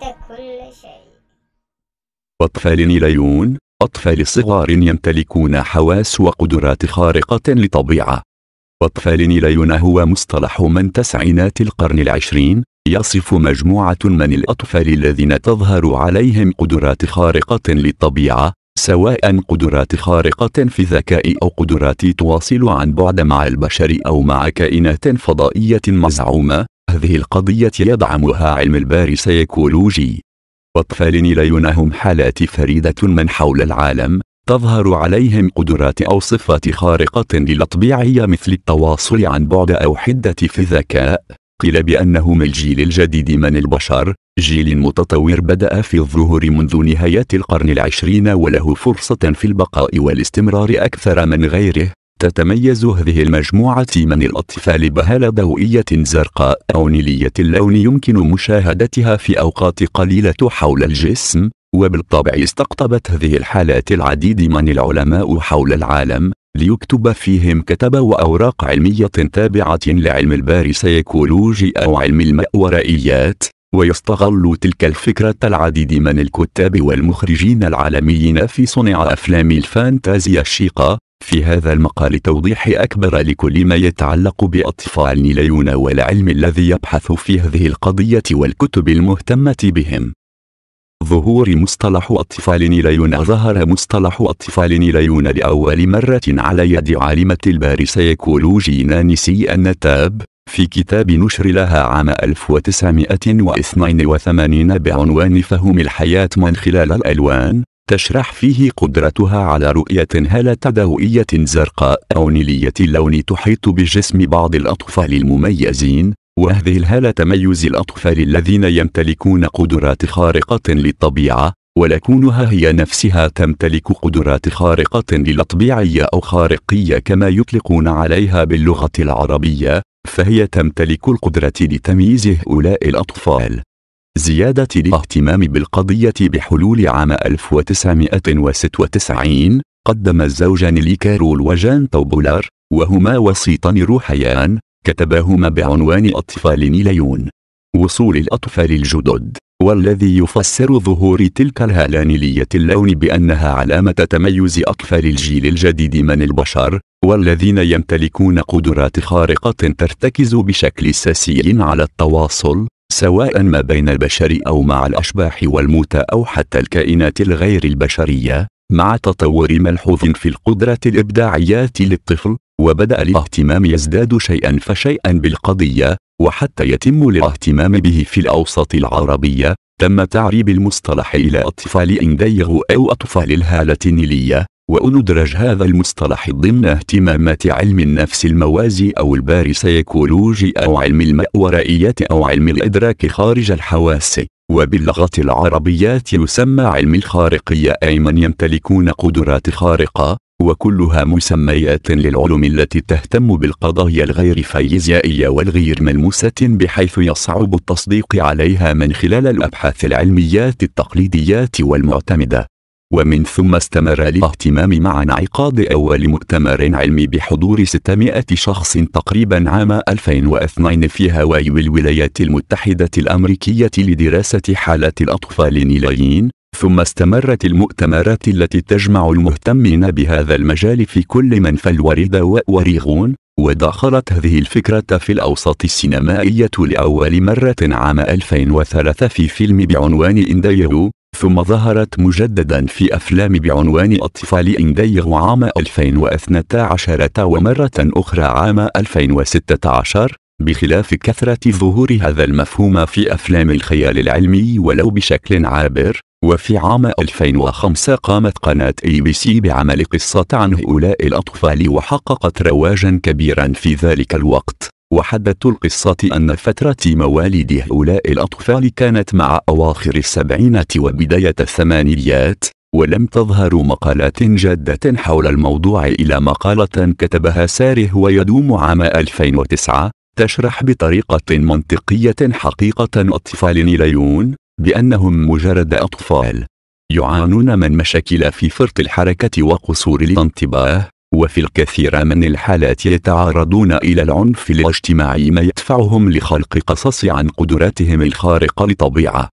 كل شيء أطفال إليون أطفال صغار يمتلكون حواس وقدرات خارقة لطبيعة أطفال ليون هو مصطلح من تسعينات القرن العشرين يصف مجموعة من الأطفال الذين تظهر عليهم قدرات خارقة للطبيعة سواء قدرات خارقة في الذكاء أو قدرات تواصل عن بعد مع البشر أو مع كائنات فضائية مزعومة هذه القضية يدعمها علم سيكولوجي أطفال لينهم حالات فريدة من حول العالم تظهر عليهم قدرات أو صفات خارقة للطبيعية مثل التواصل عن بعد أو حدة في الذكاء قيل بأنهم الجيل الجديد من البشر جيل متطور بدأ في الظهور منذ نهاية القرن العشرين وله فرصة في البقاء والاستمرار أكثر من غيره تتميز هذه المجموعة من الأطفال بهالة ضوئية زرقاء أو نيلية اللون يمكن مشاهدتها في أوقات قليلة حول الجسم وبالطبع استقطبت هذه الحالات العديد من العلماء حول العالم ليكتب فيهم كتب وأوراق علمية تابعة لعلم الباريسيكولوجي أو علم المأورائيات ويستغل تلك الفكرة العديد من الكتاب والمخرجين العالميين في صنع أفلام الفانتازيا الشيقة في هذا المقال توضيح أكبر لكل ما يتعلق بأطفال نيليون والعلم الذي يبحث في هذه القضية والكتب المهتمة بهم ظهور مصطلح أطفال نيليون ظهر مصطلح أطفال نيليون لأول مرة على يد عالمة الباريسيكولوجي نانسي النتاب في كتاب نشر لها عام 1982 بعنوان فهم الحياة من خلال الألوان تشرح فيه قدرتها على رؤية هالة ضوئية زرقاء أو نيلية اللون تحيط بجسم بعض الأطفال المميزين وهذه الهالة تميز الأطفال الذين يمتلكون قدرات خارقة للطبيعة ولكونها هي نفسها تمتلك قدرات خارقة للطبيعية أو خارقية كما يطلقون عليها باللغة العربية فهي تمتلك القدرة لتمييز هؤلاء الأطفال زيادة الاهتمام بالقضية بحلول عام 1996 قدم الزوجان ليكارول وجان توبولار وهما وسيطان روحيان كتباهما بعنوان أطفال نيليون وصول الأطفال الجدد والذي يفسر ظهور تلك الهلانلية اللون بأنها علامة تميز أطفال الجيل الجديد من البشر والذين يمتلكون قدرات خارقة ترتكز بشكل أساسي على التواصل سواء ما بين البشر أو مع الأشباح والموتى أو حتى الكائنات الغير البشرية مع تطور ملحوظ في القدرة الإبداعية للطفل وبدأ الاهتمام يزداد شيئا فشيئا بالقضية وحتى يتم الاهتمام به في الأوسط العربية تم تعريب المصطلح إلى أطفال إنديغو أو أطفال الهالة النيلية وأندرج هذا المصطلح ضمن اهتمامات علم النفس الموازي أو الباريسيكولوجي أو علم المأورائيات أو علم الإدراك خارج الحواس وباللغة العربية يسمى علم الخارقية أي من يمتلكون قدرات خارقة وكلها مسميات للعلوم التي تهتم بالقضايا الغير فيزيائية والغير ملموسة بحيث يصعب التصديق عليها من خلال الأبحاث العلميات التقليدية والمعتمدة ومن ثم استمر الاهتمام مع انعقاد أول مؤتمر علمي بحضور 600 شخص تقريبا عام 2002 في هاواي والولايات المتحدة الأمريكية لدراسة حالات الأطفال نيلايين ثم استمرت المؤتمرات التي تجمع المهتمين بهذا المجال في كل من فلوريدا وأوريغون ودخلت هذه الفكرة في الأوساط السينمائية لأول مرة عام 2003 في فيلم بعنوان إنديرو ثم ظهرت مجددا في أفلام بعنوان أطفال إنديغ عام 2012 ومرة أخرى عام 2016 بخلاف كثرة ظهور هذا المفهوم في أفلام الخيال العلمي ولو بشكل عابر وفي عام 2005 قامت قناة اي بي سي بعمل قصة عن هؤلاء الأطفال وحققت رواجا كبيرا في ذلك الوقت وحدت القصة أن فترة مواليد هؤلاء الأطفال كانت مع أواخر السبعينات وبداية الثمانينيات ولم تظهر مقالات جادة حول الموضوع إلى مقالة كتبها ساره ويدوم عام 2009 تشرح بطريقة منطقية حقيقة أطفال نيليون بأنهم مجرد أطفال يعانون من مشاكل في فرط الحركة وقصور الانتباه وفي الكثير من الحالات يتعرضون إلى العنف الاجتماعي ما يدفعهم لخلق قصص عن قدراتهم الخارقة لطبيعة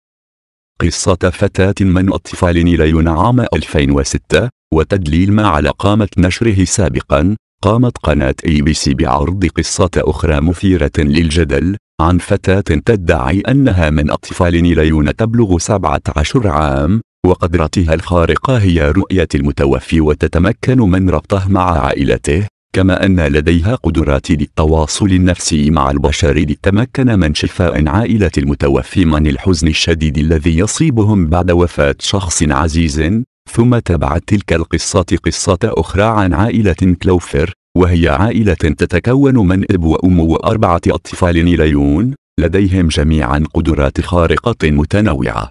قصة فتاة من أطفال نيليون عام 2006 وتدليل ما على قامة نشره سابقا قامت قناة اي بي سي بعرض قصة أخرى مثيرة للجدل عن فتاة تدعي أنها من أطفال نيليون تبلغ 17 عام وقدرتها الخارقة هي رؤية المتوفي وتتمكن من ربطه مع عائلته كما أن لديها قدرات للتواصل النفسي مع البشر لتمكن من شفاء عائلة المتوفي من الحزن الشديد الذي يصيبهم بعد وفاة شخص عزيز ثم تبعت تلك القصة قصة أخرى عن عائلة كلوفر وهي عائلة تتكون من أب وأم وأربعة أطفال ليون لديهم جميعا قدرات خارقة متنوعة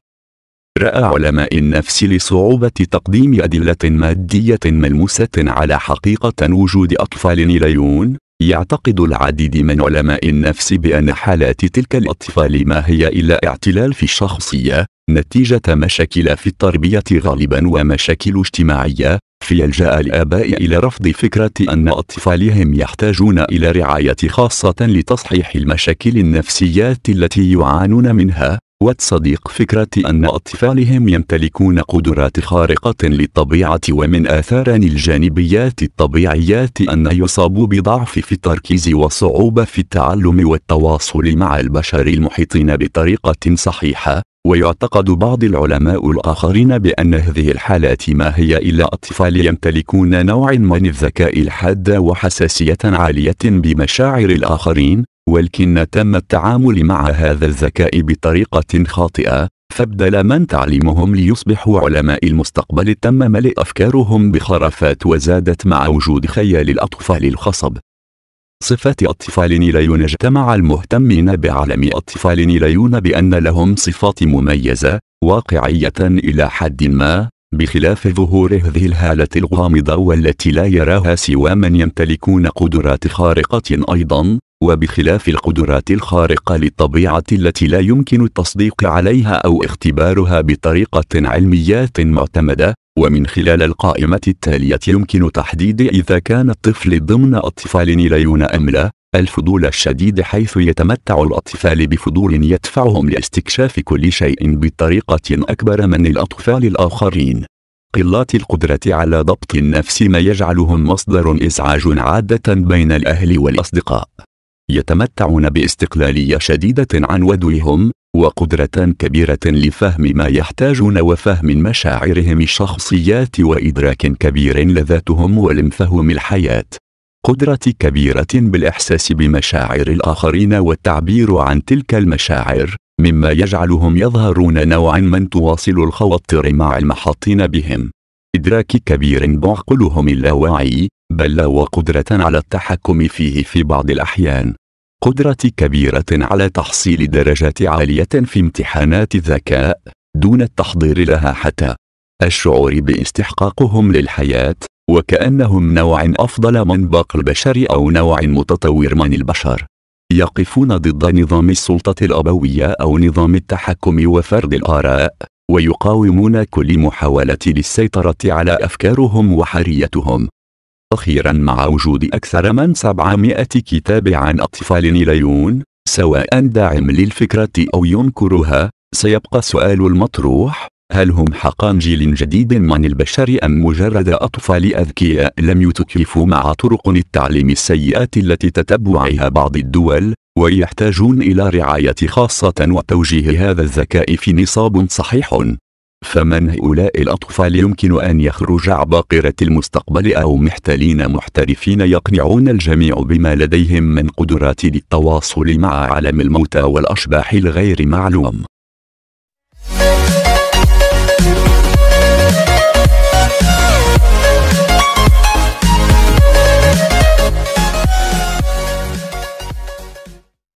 رأى علماء النفس لصعوبة تقديم أدلة مادية ملموسة على حقيقة وجود أطفال ليون يعتقد العديد من علماء النفس بأن حالات تلك الأطفال ما هي إلا اعتلال في الشخصية نتيجة مشاكل في التربية غالبا ومشاكل اجتماعية في الآباء إلى رفض فكرة أن أطفالهم يحتاجون إلى رعاية خاصة لتصحيح المشاكل النفسيات التي يعانون منها والصديق فكرة أن أطفالهم يمتلكون قدرات خارقة للطبيعة ومن آثار الجانبيات الطبيعيات أن يصابوا بضعف في التركيز وصعوبة في التعلم والتواصل مع البشر المحيطين بطريقة صحيحة ويعتقد بعض العلماء الآخرين بأن هذه الحالات ما هي إلا أطفال يمتلكون نوع من الذكاء الحاد وحساسية عالية بمشاعر الآخرين ولكن تم التعامل مع هذا الذكاء بطريقة خاطئة فبدل من تعليمهم ليصبحوا علماء المستقبل تم ملء أفكارهم بخرافات وزادت مع وجود خيال الأطفال الخصب صفات أطفال نيليون اجتمع المهتمين بعالم أطفال نيليون بأن لهم صفات مميزة واقعية إلى حد ما بخلاف ظهور هذه الهالة الغامضة والتي لا يراها سوى من يمتلكون قدرات خارقة أيضا وبخلاف القدرات الخارقة للطبيعة التي لا يمكن التصديق عليها أو اختبارها بطريقة علمية معتمدة ومن خلال القائمة التالية يمكن تحديد إذا كان الطفل ضمن أطفال نيليون أم لا الفضول الشديد حيث يتمتع الأطفال بفضول يدفعهم لاستكشاف كل شيء بطريقة أكبر من الأطفال الآخرين قلة القدرة على ضبط النفس ما يجعلهم مصدر إزعاج عادة بين الأهل والأصدقاء يتمتعون باستقلالية شديدة عن ودوهم وقدرة كبيرة لفهم ما يحتاجون وفهم مشاعرهم الشخصيات وإدراك كبير لذاتهم ولمفهم الحياة قدرة كبيرة بالإحساس بمشاعر الآخرين والتعبير عن تلك المشاعر مما يجعلهم يظهرون نوعا من تواصل الخواطر مع المحاطين بهم إدراك كبير بعقلهم اللاواعي بل وقدرة على التحكم فيه في بعض الأحيان قدرة كبيرة على تحصيل درجات عالية في امتحانات الذكاء دون التحضير لها حتى الشعور باستحقاقهم للحياة وكأنهم نوع أفضل من باقي البشر أو نوع متطور من البشر يقفون ضد نظام السلطة الأبوية أو نظام التحكم وفرض الآراء ويقاومون كل محاولة للسيطرة على أفكارهم وحريتهم أخيرا مع وجود أكثر من 700 كتاب عن أطفال ليون سواء داعم للفكرة أو ينكرها سيبقى السؤال المطروح هل هم حقا جيل جديد من البشر أم مجرد أطفال أذكياء لم يتكيفوا مع طرق التعليم السيئة التي تتبعها بعض الدول ويحتاجون إلى رعاية خاصة وتوجيه هذا الذكاء في نصاب صحيح فمن هؤلاء الأطفال يمكن أن يخرج عباقرة المستقبل أو محتلين محترفين يقنعون الجميع بما لديهم من قدرات للتواصل مع عالم الموتى والأشباح الغير معلوم